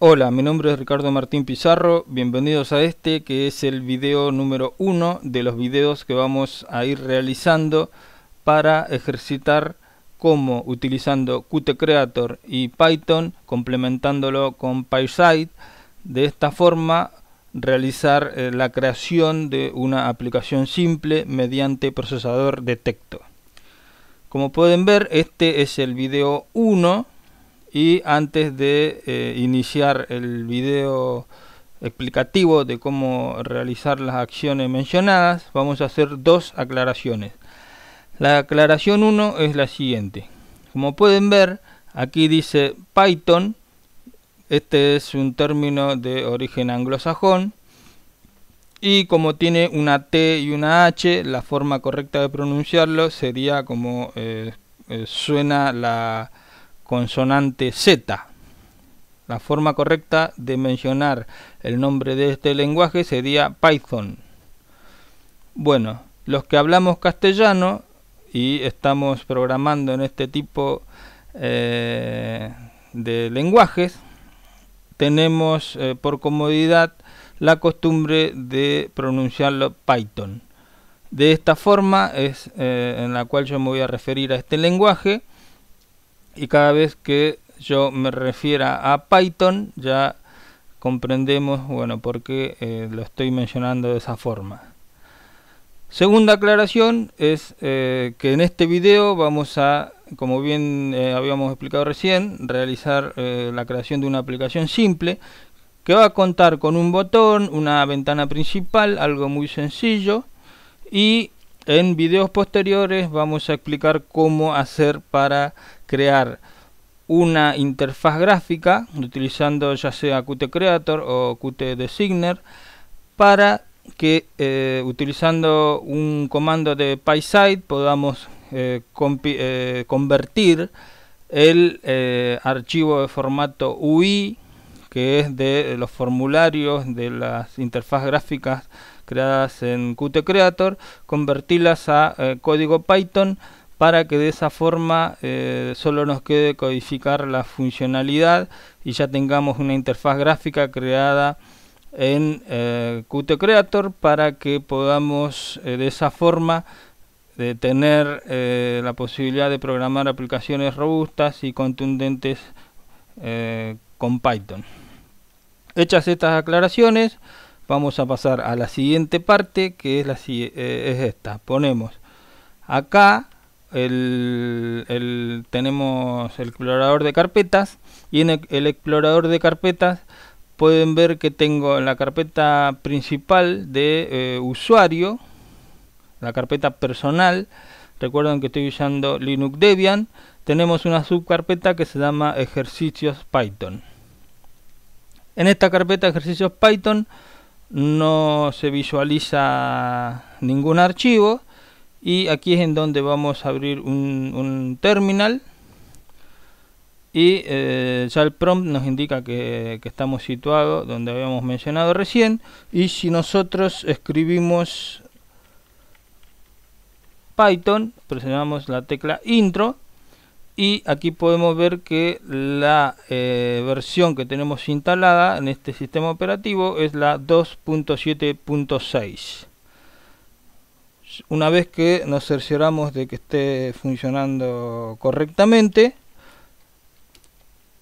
Hola, mi nombre es Ricardo Martín Pizarro, bienvenidos a este que es el video número uno de los videos que vamos a ir realizando para ejercitar cómo utilizando Qt Creator y Python complementándolo con PySide de esta forma realizar eh, la creación de una aplicación simple mediante procesador de texto. Como pueden ver este es el video 1 y antes de eh, iniciar el video explicativo de cómo realizar las acciones mencionadas, vamos a hacer dos aclaraciones. La aclaración 1 es la siguiente. Como pueden ver, aquí dice Python. Este es un término de origen anglosajón. Y como tiene una T y una H, la forma correcta de pronunciarlo sería como eh, eh, suena la, consonante Z. La forma correcta de mencionar el nombre de este lenguaje sería Python. Bueno, los que hablamos castellano y estamos programando en este tipo eh, de lenguajes, tenemos eh, por comodidad la costumbre de pronunciarlo Python. De esta forma es eh, en la cual yo me voy a referir a este lenguaje y cada vez que yo me refiera a Python ya comprendemos bueno por qué eh, lo estoy mencionando de esa forma. Segunda aclaración es eh, que en este video vamos a, como bien eh, habíamos explicado recién, realizar la creación de una aplicación simple que va a contar con un botón, una ventana principal, algo muy sencillo y en videos posteriores vamos a explicar cómo hacer para crear una interfaz gráfica utilizando ya sea Qt Creator o Qt Designer para que eh, utilizando un comando de PySide podamos eh, eh, convertir el archivo de formato UI que es de los formularios de las interfaces gráficas creadas en Qt Creator convertirlas a código Python para que de esa forma eh, solo nos quede codificar la funcionalidad y ya tengamos una interfaz gráfica creada en eh, Qt Creator para que podamos eh, de esa forma de tener la posibilidad de programar aplicaciones robustas y contundentes con Python. Hechas estas aclaraciones, vamos a pasar a la siguiente parte que es esta. Ponemos acá el, tenemos el explorador de carpetas y en el, explorador de carpetas pueden ver que tengo en la carpeta principal de eh, usuario, la carpeta personal, recuerden que estoy usando Linux Debian, tenemos una subcarpeta que se llama ejercicios Python. En esta carpeta ejercicios Python no se visualiza ningún archivo, y aquí es en donde vamos a abrir un, terminal y eh, ya el prompt nos indica que, estamos situados donde habíamos mencionado recién y si nosotros escribimos Python presionamos la tecla intro y aquí podemos ver que la eh, versión que tenemos instalada en este sistema operativo es la 2.7.6 una vez que nos cercioramos de que esté funcionando correctamente,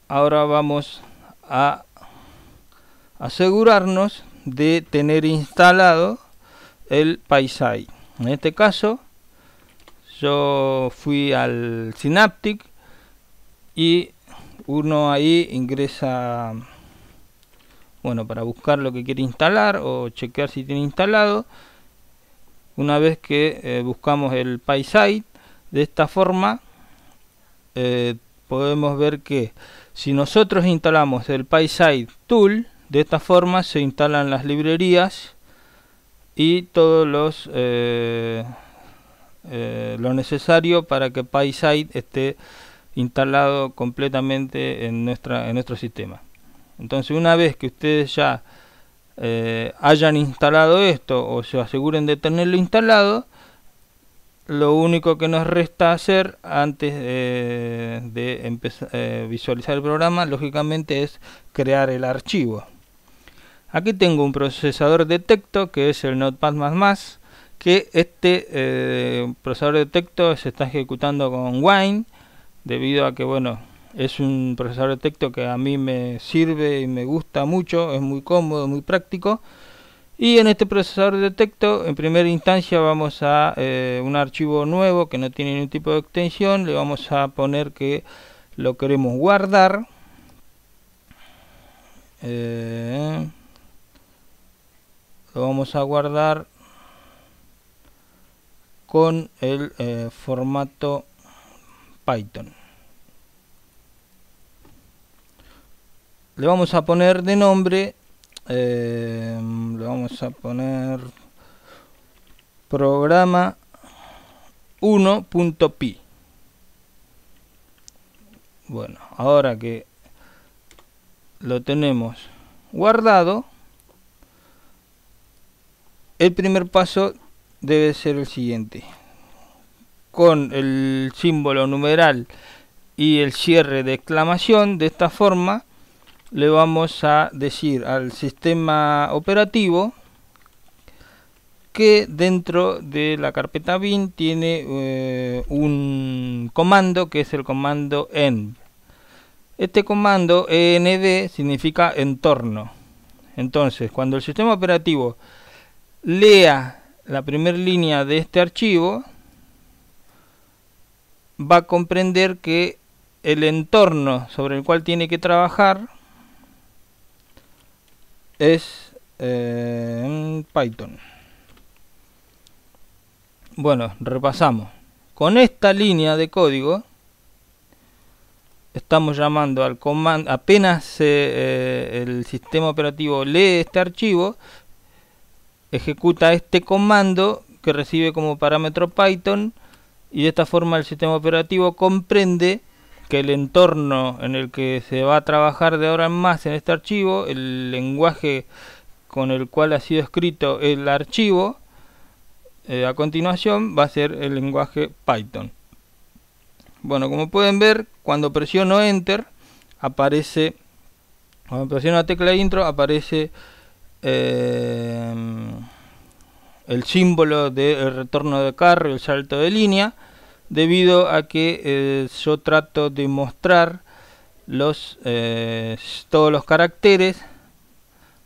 ahora vamos a asegurarnos de tener instalado el paisai en este caso yo fui al synaptic y uno ahí ingresa bueno para buscar lo que quiere instalar o chequear si tiene instalado una vez que eh, buscamos el PySite de esta forma eh, podemos ver que si nosotros instalamos el PySite tool de esta forma se instalan las librerías y todos los eh, lo necesario para que PySite esté instalado completamente en, nuestra, en nuestro sistema entonces una vez que ustedes ya eh, hayan instalado esto o se aseguren de tenerlo instalado, lo único que nos resta hacer antes de eh, visualizar el programa, lógicamente, es crear el archivo. Aquí tengo un procesador de texto que es el Notepad++, que este eh, procesador de texto se está ejecutando con Wine, debido a que, bueno, es un procesador de texto que a mí me sirve y me gusta mucho, es muy cómodo, muy práctico. Y en este procesador de texto, en primera instancia vamos a eh, un archivo nuevo que no tiene ningún tipo de extensión, le vamos a poner que lo queremos guardar. Eh, lo vamos a guardar con el eh, formato Python. le vamos a poner de nombre, eh, le vamos a poner programa 1.pi. Bueno, ahora que lo tenemos guardado, el primer paso debe ser el siguiente. Con el símbolo numeral y el cierre de exclamación, de esta forma, le vamos a decir al sistema operativo que dentro de la carpeta bin tiene eh, un comando que es el comando env. Este comando env significa entorno. Entonces, cuando el sistema operativo lea la primera línea de este archivo, va a comprender que el entorno sobre el cual tiene que trabajar es eh, en Python. Bueno, repasamos. Con esta línea de código estamos llamando al comando. Apenas eh, el sistema operativo lee este archivo, ejecuta este comando que recibe como parámetro Python y de esta forma el sistema operativo comprende que el entorno en el que se va a trabajar de ahora en más en este archivo, el lenguaje con el cual ha sido escrito el archivo, eh, a continuación va a ser el lenguaje Python. Bueno, como pueden ver, cuando presiono Enter, aparece, cuando presiono la tecla intro, aparece eh, el símbolo del retorno de carro, el salto de línea debido a que eh, yo trato de mostrar eh, todos los caracteres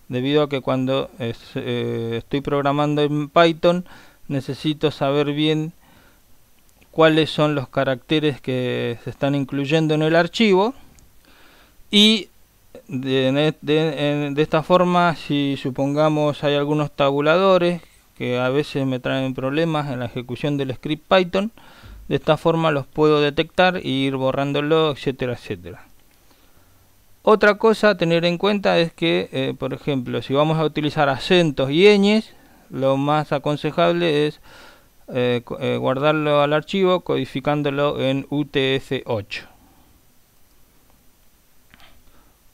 debido a que cuando eh, estoy programando en Python necesito saber bien cuáles son los caracteres que se están incluyendo en el archivo y de e, esta forma si supongamos hay algunos tabuladores que a veces me traen problemas en la ejecución del script Python de esta forma los puedo detectar e ir borrándolo, etcétera, etcétera. Otra cosa a tener en cuenta es que, eh, por ejemplo, si vamos a utilizar acentos y ñes, lo más aconsejable es eh, eh, guardarlo al archivo codificándolo en UTF-8.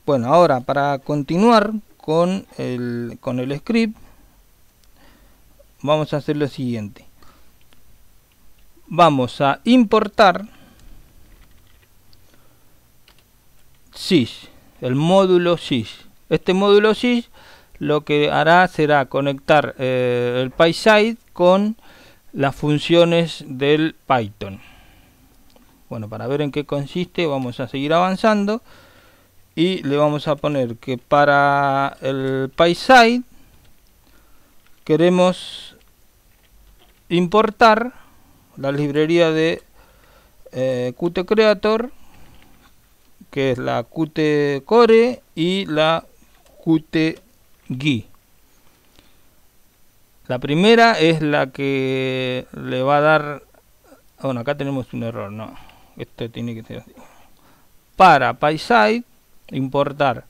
Bueno, ahora para continuar con el, con el script, vamos a hacer lo siguiente vamos a importar sys el módulo sys Este módulo sys lo que hará será conectar eh, el PySide con las funciones del Python. Bueno, para ver en qué consiste vamos a seguir avanzando y le vamos a poner que para el PySide queremos importar la librería de eh, Qt Creator, que es la Qt Core y la Qt Gui. La primera es la que le va a dar... Bueno, acá tenemos un error, no. Esto tiene que ser así. Para PySide, importar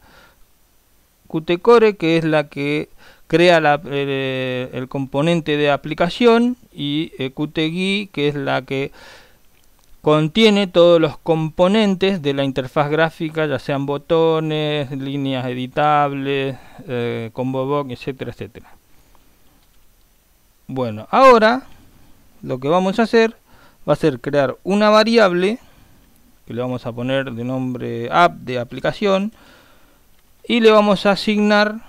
Qt Core, que es la que crea eh, el componente de aplicación y eh, Qtgui, que es la que contiene todos los componentes de la interfaz gráfica, ya sean botones, líneas editables, eh, combo box, etcétera, etcétera. Bueno, ahora lo que vamos a hacer va a ser crear una variable que le vamos a poner de nombre app de aplicación y le vamos a asignar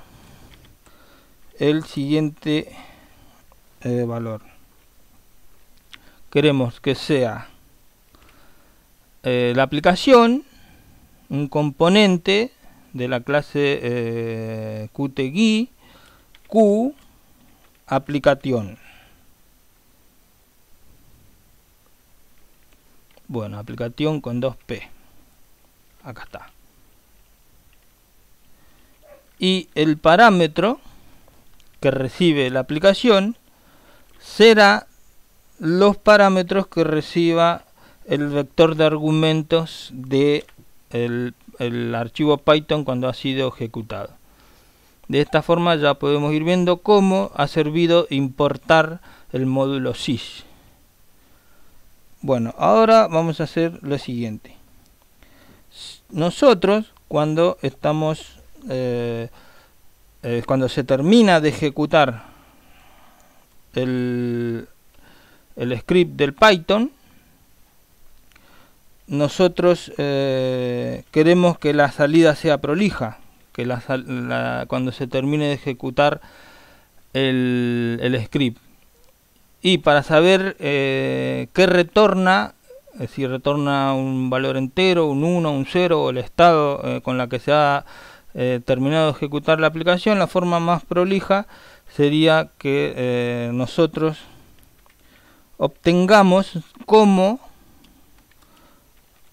el siguiente eh, valor queremos que sea eh, la aplicación un componente de la clase eh, QTGui Q aplicación bueno aplicación con 2p acá está y el parámetro que recibe la aplicación será los parámetros que reciba el vector de argumentos del de el archivo Python cuando ha sido ejecutado. De esta forma ya podemos ir viendo cómo ha servido importar el módulo sys. Bueno, ahora vamos a hacer lo siguiente. Nosotros cuando estamos eh, eh, cuando se termina de ejecutar el, script del Python, nosotros eh, queremos que la salida sea prolija, que cuando se termine de ejecutar el, script. Y para saber eh, qué retorna, si retorna un valor entero, un 1, un 0, o el estado con la que se ha eh, terminado de ejecutar la aplicación, la forma más prolija sería que eh, nosotros obtengamos cómo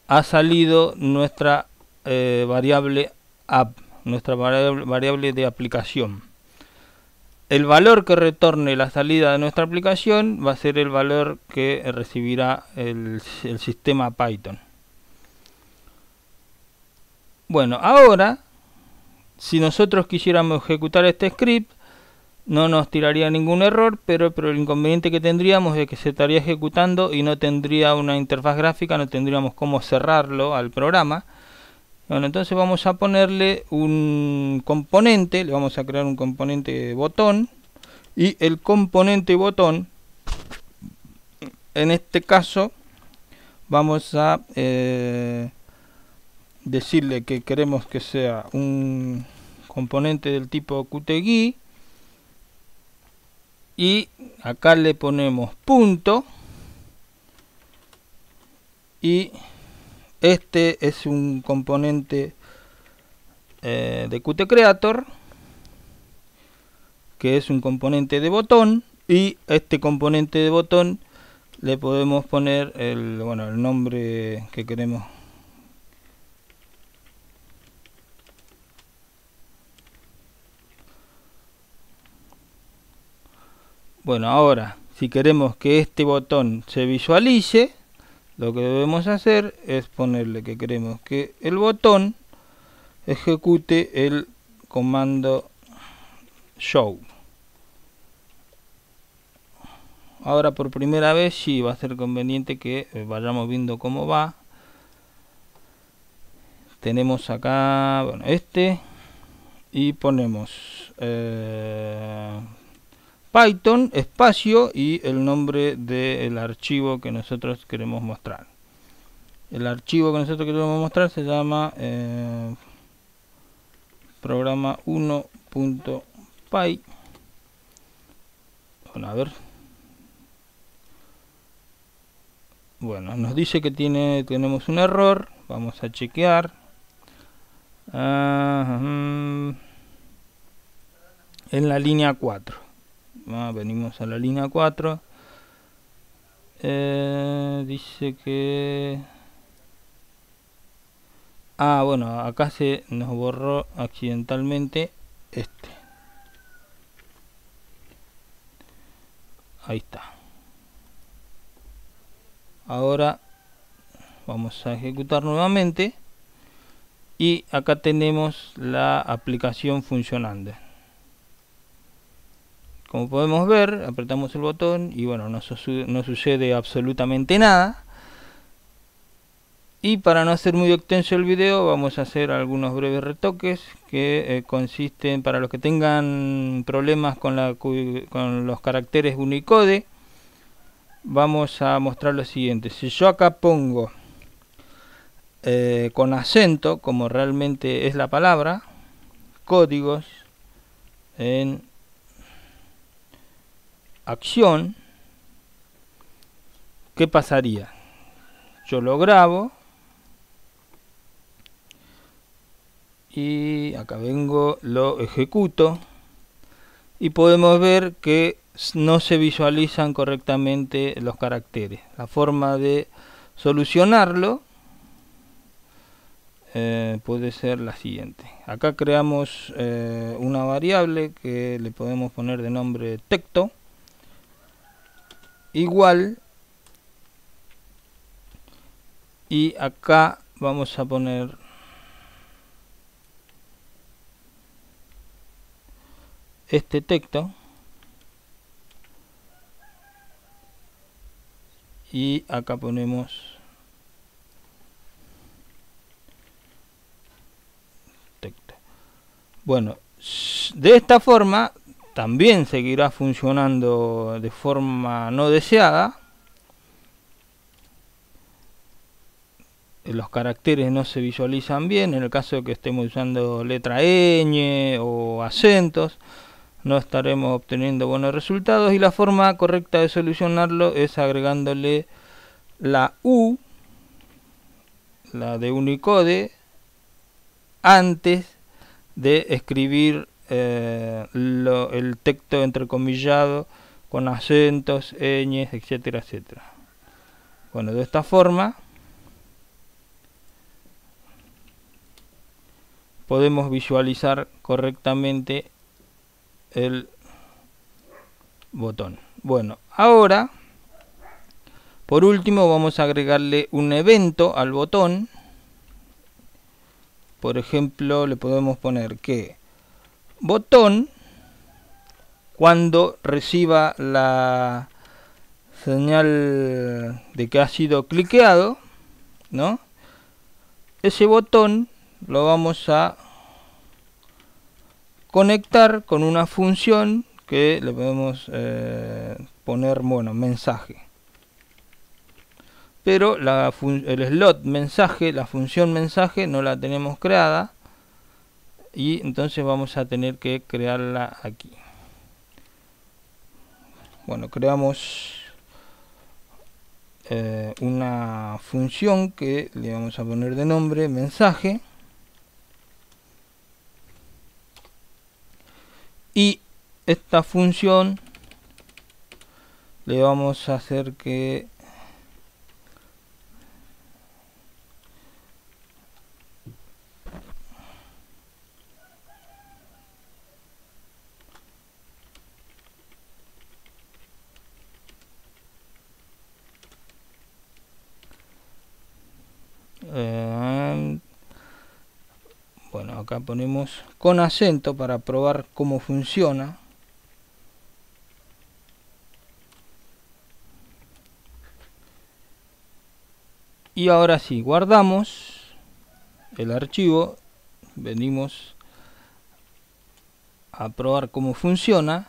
ha salido nuestra eh, variable app, nuestra variable de aplicación. El valor que retorne la salida de nuestra aplicación va a ser el valor que recibirá el sistema Python. Bueno, ahora si nosotros quisiéramos ejecutar este script, no nos tiraría ningún error, pero, pero el inconveniente que tendríamos es que se estaría ejecutando y no tendría una interfaz gráfica, no tendríamos cómo cerrarlo al programa. Bueno, entonces vamos a ponerle un componente, le vamos a crear un componente botón y el componente botón, en este caso, vamos a eh, decirle que queremos que sea un componente del tipo QTGui y acá le ponemos punto y este es un componente eh, de Qt que es un componente de botón y este componente de botón le podemos poner el, bueno, el nombre que queremos Bueno, ahora, si queremos que este botón se visualice, lo que debemos hacer es ponerle que queremos que el botón ejecute el comando show. Ahora por primera vez sí va a ser conveniente que vayamos viendo cómo va. Tenemos acá, bueno, este y ponemos... Eh, Python, espacio y el nombre del archivo que nosotros queremos mostrar. El archivo que nosotros queremos mostrar se llama eh, programa1.py. Bueno, a ver. Bueno, nos dice que tiene, tenemos un error. Vamos a chequear. Ah, en la línea 4 Ah, venimos a la línea 4 eh, dice que ah bueno acá se nos borró accidentalmente este ahí está ahora vamos a ejecutar nuevamente y acá tenemos la aplicación funcionando como podemos ver, apretamos el botón y bueno, no, sucede absolutamente nada. Y para no hacer muy extenso el video, vamos a hacer algunos breves retoques que eh, consisten para los que tengan problemas con, los caracteres Unicode. Vamos a mostrar lo siguiente. Si yo acá pongo eh, con acento, como realmente es la palabra, códigos en acción, ¿qué pasaría? Yo lo grabo. Y acá vengo, lo ejecuto. Y podemos ver que no se visualizan correctamente los caracteres. La forma de solucionarlo eh, puede ser la siguiente. Acá creamos eh, una variable que le podemos poner de nombre texto igual y acá vamos a poner este texto y acá ponemos texto bueno de esta forma también seguirá funcionando de forma no deseada. Los caracteres no se visualizan bien, en el caso de que estemos usando letra e, ñ o acentos, no estaremos obteniendo buenos resultados y la forma correcta de solucionarlo es agregándole la U, la de Unicode, antes de escribir eh, el texto entrecomillado con acentos, ñes, etcétera, etcétera. Bueno, de esta forma podemos visualizar correctamente el botón. Bueno, ahora, por último, vamos a agregarle un evento al botón. Por ejemplo, le podemos poner que botón cuando reciba la señal de que ha sido cliqueado, ¿no? Ese botón lo vamos a conectar con una función que le podemos eh, poner, bueno, mensaje. Pero el slot mensaje, la función mensaje no la tenemos creada y entonces vamos a tener que crearla aquí bueno creamos eh, una función que le vamos a poner de nombre mensaje y esta función le vamos a hacer que Eh, bueno acá ponemos con acento para probar cómo funciona y ahora sí guardamos el archivo venimos a probar cómo funciona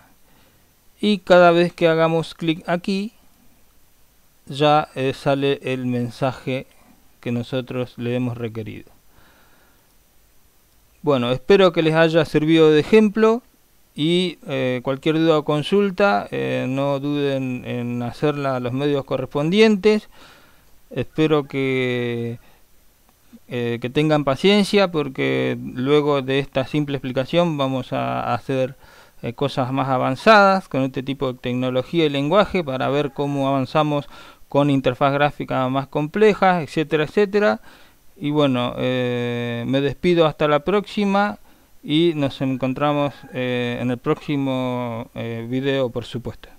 y cada vez que hagamos clic aquí ya eh, sale el mensaje que nosotros le hemos requerido. Bueno, espero que les haya servido de ejemplo y eh, cualquier duda o consulta eh, no duden en hacerla a los medios correspondientes. Espero que, eh, que tengan paciencia porque luego de esta simple explicación vamos a hacer cosas más avanzadas con este tipo de tecnología y lenguaje para ver cómo avanzamos con interfaz gráfica más compleja, etcétera, etcétera. Y bueno, eh, me despido hasta la próxima y nos encontramos eh, en el próximo eh, video, por supuesto.